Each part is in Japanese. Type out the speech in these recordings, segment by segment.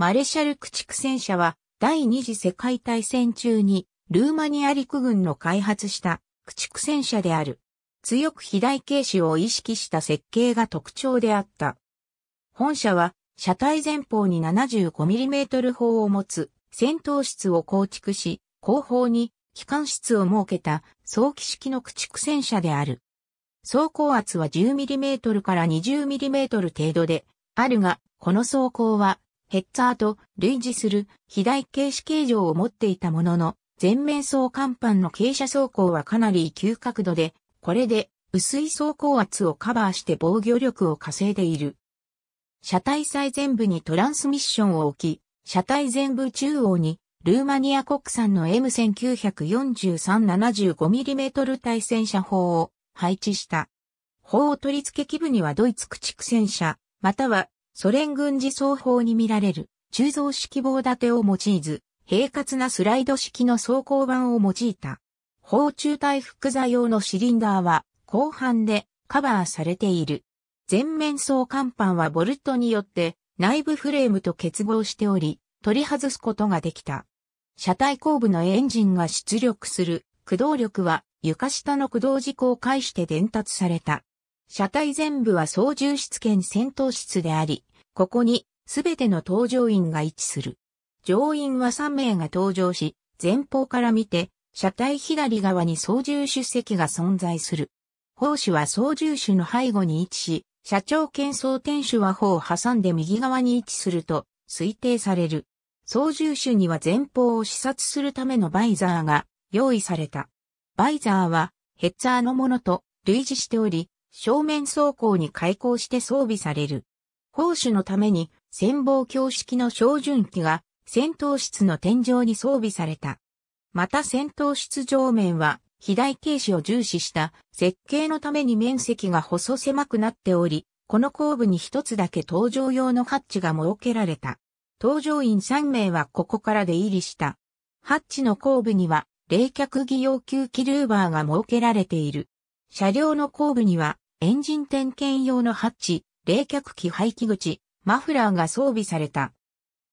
マレシャル駆逐戦車は第二次世界大戦中にルーマニア陸軍の開発した駆逐戦車である。強く肥大形式を意識した設計が特徴であった。本車は車体前方に 75mm 砲を持つ戦闘室を構築し、後方に機関室を設けた早期式の駆逐戦車である。走行圧は 10mm から 20mm 程度であるが、この走行はヘッザーと類似する肥大形式形状を持っていたものの、前面層看板の傾斜走行はかなり急角度で、これで薄い走行圧をカバーして防御力を稼いでいる。車体最前部にトランスミッションを置き、車体前部中央にルーマニア国産の M1943-75mm 対戦車砲を配置した。砲を取り付け基部にはドイツ駆逐戦車、またはソ連軍事双法に見られる鋳造式棒立てを用いず、平滑なスライド式の装甲板を用いた。砲中対複座用のシリンダーは後半でカバーされている。前面層甲板はボルトによって内部フレームと結合しており、取り外すことができた。車体後部のエンジンが出力する駆動力は床下の駆動軸を介して伝達された。車体全部は操縦室兼戦闘室であり、ここにすべての搭乗員が位置する。乗員は3名が搭乗し、前方から見て、車体左側に操縦手席が存在する。砲手は操縦手の背後に位置し、車長兼装店手は砲を挟んで右側に位置すると推定される。操縦手には前方を視察するためのバイザーが用意された。バイザーはヘッザーのものと類似しており、正面走行に開口して装備される。砲手のために戦防強式の照準機が戦闘室の天井に装備された。また戦闘室上面は肥大軽視を重視した設計のために面積が細狭くなっており、この後部に一つだけ搭乗用のハッチが設けられた。搭乗員3名はここから出入りした。ハッチの後部には冷却技要求キルーバーが設けられている。車両の後部にはエンジン点検用のハッチ、冷却機排気口、マフラーが装備された。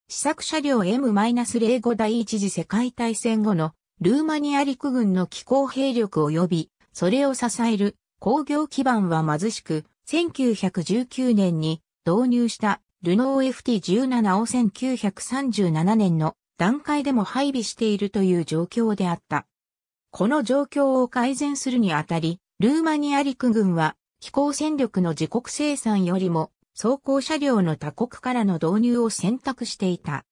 試作車両 M-05 第一次世界大戦後のルーマニア陸軍の機構兵力及び、それを支える工業基盤は貧しく、1919年に導入したルノー FT17 を1937年の段階でも配備しているという状況であった。この状況を改善するにあたり、ルーマニア陸軍は飛行戦力の自国生産よりも走行車両の他国からの導入を選択していた。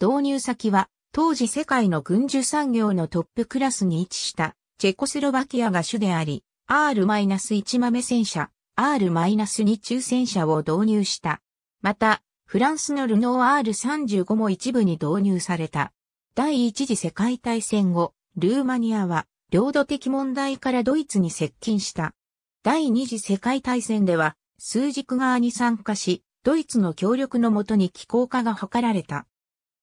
導入先は当時世界の軍需産業のトップクラスに位置したチェコスロバキアが主であり、R-1 豆戦車、R-2 中戦車を導入した。また、フランスのルノー R35 も一部に導入された。第一次世界大戦後、ルーマニアは、領土的問題からドイツに接近した。第二次世界大戦では、数軸側に参加し、ドイツの協力のもとに機構化が図られた。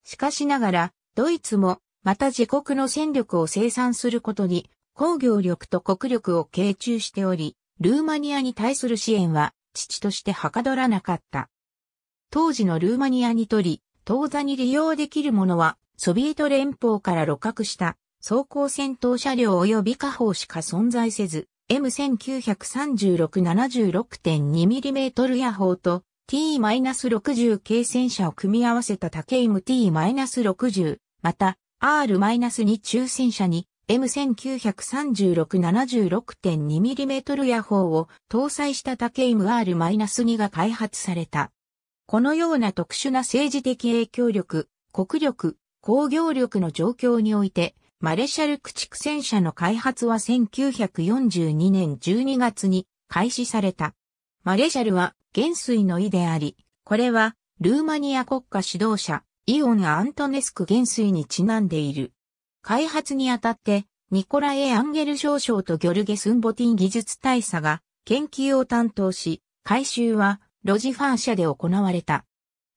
しかしながら、ドイツも、また自国の戦力を生産することに、工業力と国力を傾注しており、ルーマニアに対する支援は、父としてはかどらなかった。当時のルーマニアにとり、当座に利用できるものは、ソビエト連邦から露獲した、装甲戦闘車両及び火砲しか存在せず、M1936-76.2mm ヤホーと T-60 軽戦車を組み合わせた竹 MT-60、また R-2 中戦車に M1936-76.2mm ヤホーを搭載した竹 MR-2 が開発された。このような特殊な政治的影響力、国力、工業力の状況において、マレシャル駆逐戦車の開発は1942年12月に開始された。マレシャルは元帥の意であり、これはルーマニア国家指導者イオン・アントネスク元帥にちなんでいる。開発にあたってニコラエ・アンゲル少将とギョルゲ・スンボティン技術大佐が研究を担当し、改修はロジファー社で行われた。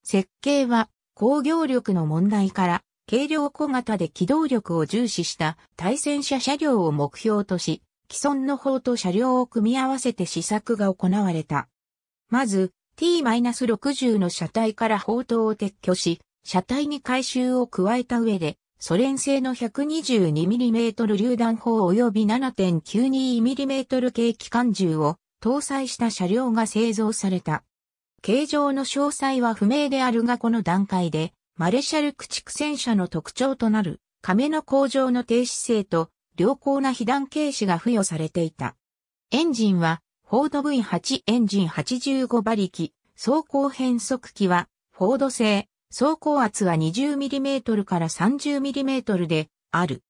設計は工業力の問題から軽量小型で機動力を重視した対戦車車両を目標とし、既存の砲と車両を組み合わせて試作が行われた。まず、T-60 の車体から砲塔を撤去し、車体に改修を加えた上で、ソ連製の 122mm 榴弾砲及び 7.92mm 系機関銃を搭載した車両が製造された。形状の詳細は不明であるがこの段階でマレシャル駆逐戦車の特徴となる、亀の工場の低姿勢と、良好な被弾軽視が付与されていた。エンジンは、フォード V8 エンジン85馬力、走行変速機は、フォード製、走行圧は 20mm から 30mm で、ある。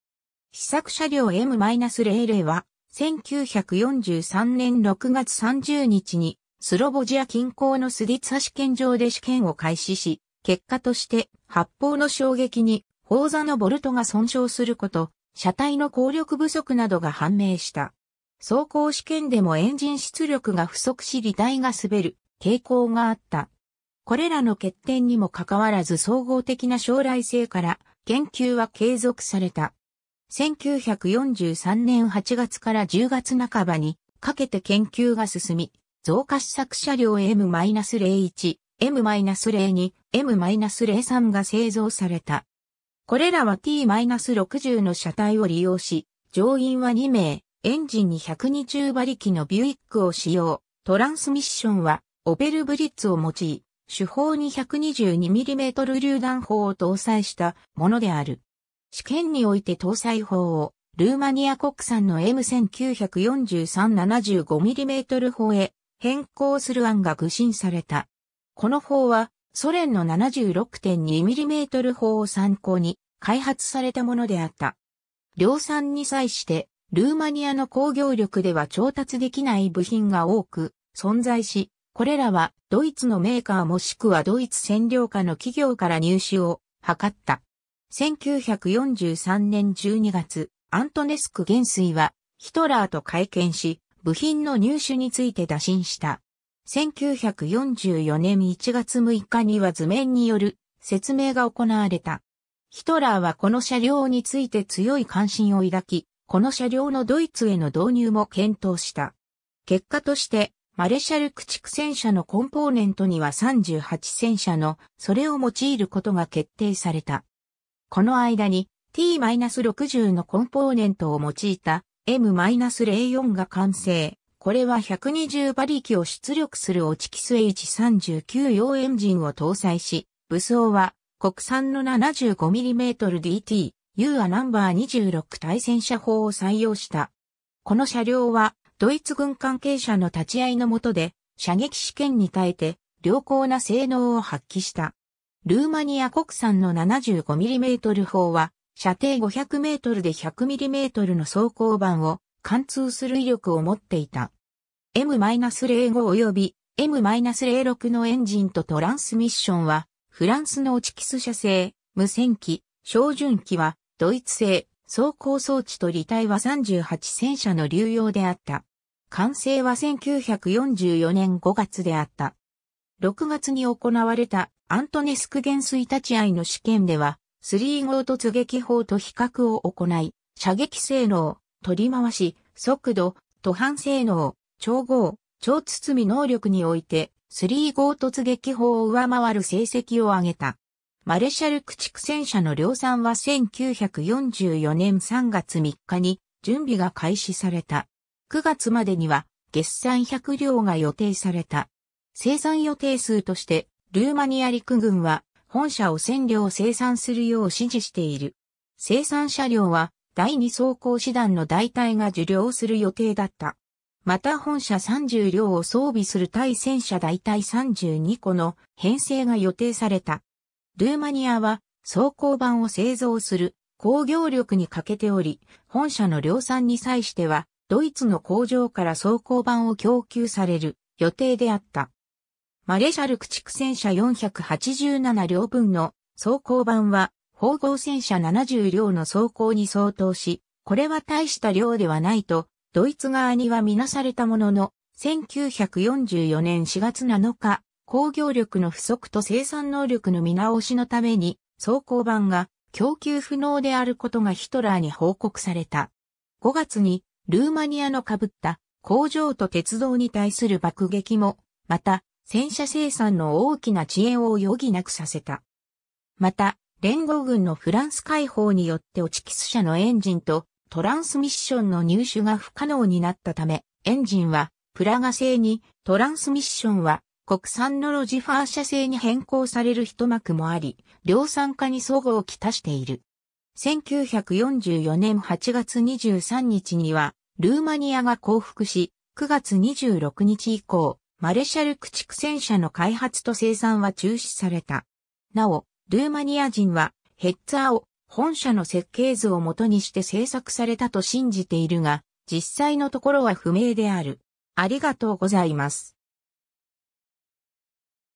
試作車両 M-00 は、1943年6月30日に、スロボジア近郊のスディツァ試験場で試験を開始し、結果として発砲の衝撃に、砲座のボルトが損傷すること、車体の効力不足などが判明した。走行試験でもエンジン出力が不足し、履体が滑る傾向があった。これらの欠点にもかかわらず総合的な将来性から研究は継続された。1943年8月から10月半ばにかけて研究が進み、増加試作車両 M-01 M-02、M-03 が製造された。これらは T-60 の車体を利用し、乗員は2名、エンジンに120馬力のビュイックを使用。トランスミッションは、オペルブリッツを用い、主砲に 122mm 榴弾砲を搭載したものである。試験において搭載砲を、ルーマニア国産の M1943-75mm 砲へ変更する案が具進された。この砲はソ連の 76.2mm 砲を参考に開発されたものであった。量産に際してルーマニアの工業力では調達できない部品が多く存在し、これらはドイツのメーカーもしくはドイツ占領下の企業から入手を図った。1943年12月、アントネスク元帥はヒトラーと会見し、部品の入手について打診した。1944年1月6日には図面による説明が行われた。ヒトラーはこの車両について強い関心を抱き、この車両のドイツへの導入も検討した。結果として、マレシャル駆逐戦車のコンポーネントには38戦車の、それを用いることが決定された。この間に T-60 のコンポーネントを用いた M-04 が完成。これは120馬力を出力するオチキス H39 用エンジンを搭載し、武装は国産の 75mmDT、U アナンバー26対戦車砲を採用した。この車両はドイツ軍関係者の立ち会いのもとで射撃試験に耐えて良好な性能を発揮した。ルーマニア国産の 75mm 砲は射程 500m で 100mm の装甲板を貫通する威力を持っていた。M-05 及び M-06 のエンジンとトランスミッションは、フランスのオチキス社製、無線機、照準機は、ドイツ製、走行装置と履体は38戦車の流用であった。完成は1944年5月であった。6月に行われたアントネスク元帥立ち合いの試験では、3号突撃砲と比較を行い、射撃性能、取り回し、速度、途半性能、超合、超包み能力において、スリー号突撃砲を上回る成績を上げた。マレシャル駆逐戦車の量産は1944年3月3日に準備が開始された。9月までには月産100両が予定された。生産予定数として、ルーマニア陸軍は本社を1000両生産するよう指示している。生産車両は第2装甲師団の代替が受領する予定だった。また本社30両を装備する対戦車大体32個の編成が予定された。ルーマニアは装甲版を製造する工業力に欠けており、本社の量産に際しては、ドイツの工場から装甲版を供給される予定であった。マレシャル駆逐戦車487両分の装甲版は、縫合戦車70両の装甲に相当し、これは大した量ではないとドイツ側にはみなされたものの、1944年4月7日、工業力の不足と生産能力の見直しのために、装甲版が供給不能であることがヒトラーに報告された。5月にルーマニアの被った工場と鉄道に対する爆撃も、また戦車生産の大きな遅延を余儀なくさせた。また、連合軍のフランス解放によって落ちキス社のエンジンとトランスミッションの入手が不可能になったため、エンジンはプラガ製に、トランスミッションは国産のロジファー社製に変更される一幕もあり、量産化に相互をきたしている。1944年8月23日には、ルーマニアが降伏し、9月26日以降、マレシャル駆逐戦車の開発と生産は中止された。なお、ルーマニア人はヘッツァーを本社の設計図をもとにして制作されたと信じているが、実際のところは不明である。ありがとうございます。